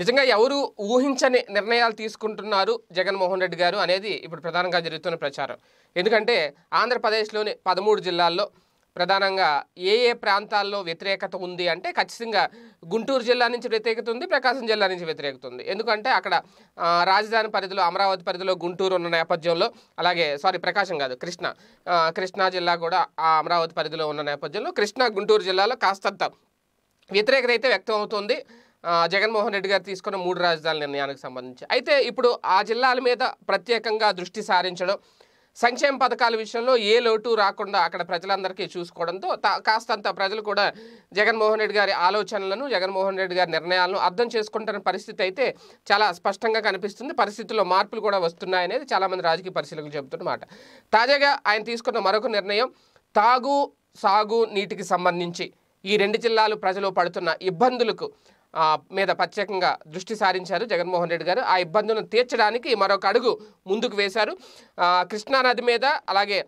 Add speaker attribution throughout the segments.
Speaker 1: నిజంగా ఎవరు ఊహించని నిర్ణయాలు తీసుకుంటున్నారు జగన్మోహన్ రెడ్డి గారు అనేది ఇప్పుడు ప్రధానంగా జరుగుతున్న ప్రచారం ఎందుకంటే ఆంధ్రప్రదేశ్లోని పదమూడు జిల్లాల్లో ప్రధానంగా ఏ ఏ ప్రాంతాల్లో వ్యతిరేకత ఉంది అంటే ఖచ్చితంగా గుంటూరు జిల్లా నుంచి వ్యతిరేకత ఉంది ప్రకాశం జిల్లా నుంచి వ్యతిరేకత ఉంది ఎందుకంటే అక్కడ రాజధాని పరిధిలో అమరావతి పరిధిలో గుంటూరు ఉన్న నేపథ్యంలో అలాగే సారీ ప్రకాశం కాదు కృష్ణ కృష్ణా జిల్లా కూడా ఆ అమరావతి పరిధిలో ఉన్న నేపథ్యంలో కృష్ణా గుంటూరు జిల్లాలో కాస్తంత వ్యతిరేకత అయితే వ్యక్తం అవుతుంది జగన్మోహన్ రెడ్డి గారు తీసుకున్న మూడు రాజధానుల నిర్ణయానికి సంబంధించి అయితే ఇప్పుడు ఆ జిల్లాల మీద ప్రత్యేకంగా దృష్టి సారించడం సంక్షేమ పథకాల విషయంలో ఏ లోటు రాకుండా అక్కడ ప్రజలందరికీ చూసుకోవడంతో కాస్తంత ప్రజలు కూడా జగన్మోహన్ రెడ్డి గారి ఆలోచనలను జగన్మోహన్ రెడ్డి గారి నిర్ణయాలను అర్థం చేసుకుంటున్న పరిస్థితి అయితే చాలా స్పష్టంగా కనిపిస్తుంది పరిస్థితుల్లో మార్పులు కూడా వస్తున్నాయనేది చాలామంది రాజకీయ పరిశీలకులు చెబుతున్నమాట తాజాగా ఆయన తీసుకున్న మరొక నిర్ణయం తాగు సాగు నీటికి సంబంధించి ఈ రెండు జిల్లాలు ప్రజలు పడుతున్న ఇబ్బందులకు మీద ప్రత్యేకంగా దృష్టి సారించారు జగన్మోహన్ రెడ్డి గారు ఆ ఇబ్బందులను తీర్చడానికి మరొక అడుగు ముందుకు వేశారు కృష్ణానది మీద అలాగే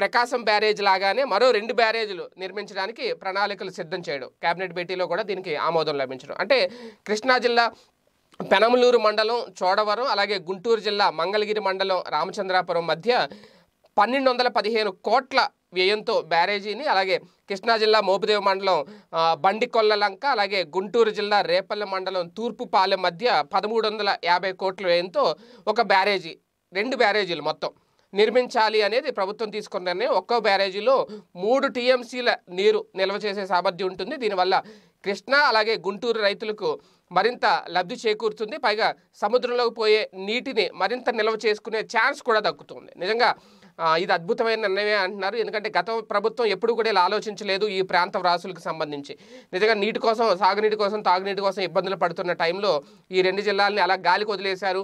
Speaker 1: ప్రకాశం బ్యారేజ్ లాగానే మరో రెండు బ్యారేజీలు నిర్మించడానికి ప్రణాళికలు సిద్ధం చేయడం కేబినెట్ భేటీలో కూడా దీనికి ఆమోదం లభించడం అంటే కృష్ణా జిల్లా పెనమలూరు మండలం చోడవరం అలాగే గుంటూరు జిల్లా మంగళగిరి మండలం రామచంద్రాపురం మధ్య పన్నెండు వందల పదిహేను కోట్ల వ్యయంతో బ్యారేజీని అలాగే కృష్ణా జిల్లా మోపుదేవ మండలం బండికొల్ల లంక అలాగే గుంటూరు జిల్లా రేపల్లె మండలం తూర్పుపాలెం మధ్య పదమూడు వందల యాభై కోట్ల వ్యయంతో ఒక బ్యారేజీ రెండు బ్యారేజీలు మొత్తం నిర్మించాలి అనేది ప్రభుత్వం తీసుకున్న నిర్ణయం ఒక్కో బ్యారేజీలో మూడు టీఎంసీల నీరు నిల్వ చేసే సామర్థ్యం ఉంటుంది దీనివల్ల కృష్ణా అలాగే గుంటూరు రైతులకు మరింత లబ్ధి చేకూరుతుంది పైగా సముద్రంలోకి పోయే నీటిని మరింత నిల్వ చేసుకునే ఛాన్స్ కూడా దక్కుతుంది నిజంగా ఇది అద్భుతమైన నిర్ణయమే అంటున్నారు ఎందుకంటే గత ప్రభుత్వం ఎప్పుడు కూడా ఇలా ఆలోచించలేదు ఈ ప్రాంత రాసులకు సంబంధించి నిజంగా నీటి కోసం సాగునీటి కోసం తాగునీటి కోసం ఇబ్బందులు పడుతున్న టైంలో ఈ రెండు జిల్లాలని అలా గాలికి వదిలేశారు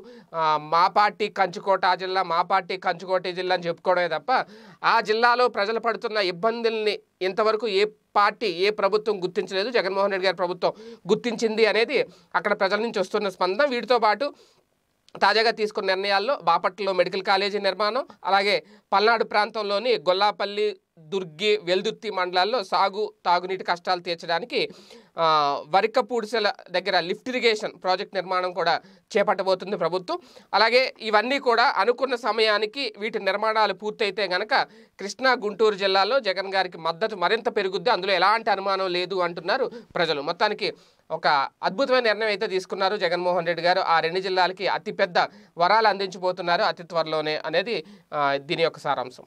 Speaker 1: మా పార్టీ కంచుకోట జిల్లా మా పార్టీ కంచుకోట జిల్లా అని చెప్పుకోవడమే తప్ప ఆ జిల్లాలో ప్రజలు పడుతున్న ఇబ్బందుల్ని ఇంతవరకు ఏ పార్టీ ఏ ప్రభుత్వం గుర్తించలేదు జగన్మోహన్ రెడ్డి గారి ప్రభుత్వం గుర్తించింది అనేది అక్కడ ప్రజల నుంచి వస్తున్న స్పందన వీటితో పాటు తాజాగా తీసుకున్న నిర్ణయాల్లో బాపట్లలో మెడికల్ కాలేజీ నిర్మాణం అలాగే పల్నాడు ప్రాంతంలోని గొల్లాపల్లి దుర్గి వెల్దుర్తి మండలాల్లో సాగు తాగునీటి కష్టాలు తీర్చడానికి వరికపూడిసెల దగ్గర లిఫ్ట్ ఇరిగేషన్ ప్రాజెక్ట్ నిర్మాణం కూడా చేపట్టబోతుంది ప్రభుత్వం అలాగే ఇవన్నీ కూడా అనుకున్న సమయానికి వీటి నిర్మాణాలు పూర్తయితే గనక కృష్ణా గుంటూరు జిల్లాలో జగన్ గారికి మద్దతు మరింత పెరుగుద్ది అందులో ఎలాంటి అనుమానం లేదు అంటున్నారు ప్రజలు మొత్తానికి ఒక అద్భుతమైన నిర్ణయం అయితే తీసుకున్నారు జగన్మోహన్ రెడ్డి గారు ఆ రెండు జిల్లాలకి అతిపెద్ద వరాలు అందించబోతున్నారు అతి త్వరలోనే అనేది దీని యొక్క సారాంశం